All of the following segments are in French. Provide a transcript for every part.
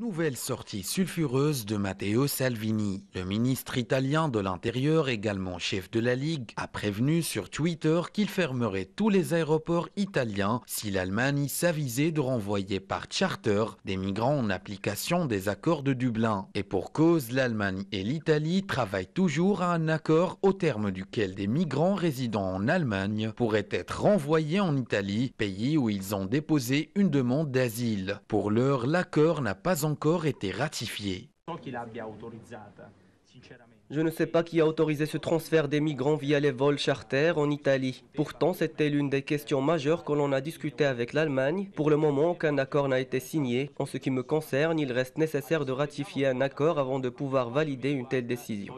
Nouvelle sortie sulfureuse de Matteo Salvini. Le ministre italien de l'Intérieur, également chef de la Ligue, a prévenu sur Twitter qu'il fermerait tous les aéroports italiens si l'Allemagne s'avisait de renvoyer par charter des migrants en application des accords de Dublin. Et pour cause, l'Allemagne et l'Italie travaillent toujours à un accord au terme duquel des migrants résidant en Allemagne pourraient être renvoyés en Italie, pays où ils ont déposé une demande d'asile. Pour l'heure, l'accord n'a pas encore encore été ratifié. Je ne sais pas qui a autorisé ce transfert des migrants via les vols charter en Italie. Pourtant, c'était l'une des questions majeures que l'on a discutées avec l'Allemagne. Pour le moment, aucun accord n'a été signé. En ce qui me concerne, il reste nécessaire de ratifier un accord avant de pouvoir valider une telle décision.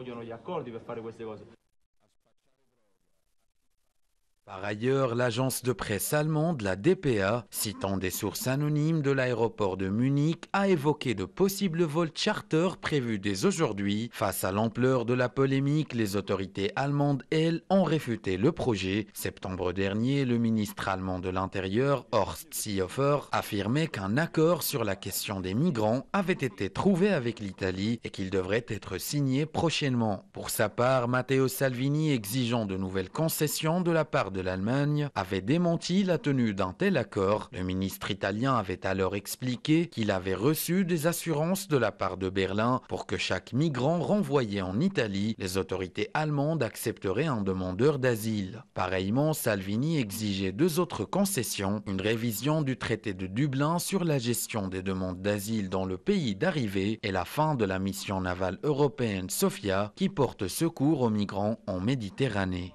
Par ailleurs, l'agence de presse allemande, la DPA, citant des sources anonymes de l'aéroport de Munich, a évoqué de possibles vols charter prévus dès aujourd'hui. Face à l'ampleur de la polémique, les autorités allemandes, elles, ont réfuté le projet. Septembre dernier, le ministre allemand de l'Intérieur, Horst Seehofer, affirmait qu'un accord sur la question des migrants avait été trouvé avec l'Italie et qu'il devrait être signé prochainement. Pour sa part, Matteo Salvini exigeant de nouvelles concessions de la part de l'Allemagne avait démenti la tenue d'un tel accord. Le ministre italien avait alors expliqué qu'il avait reçu des assurances de la part de Berlin pour que chaque migrant renvoyé en Italie, les autorités allemandes accepteraient un demandeur d'asile. Pareillement, Salvini exigeait deux autres concessions, une révision du traité de Dublin sur la gestion des demandes d'asile dans le pays d'arrivée et la fin de la mission navale européenne SOFIA qui porte secours aux migrants en Méditerranée.